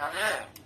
だね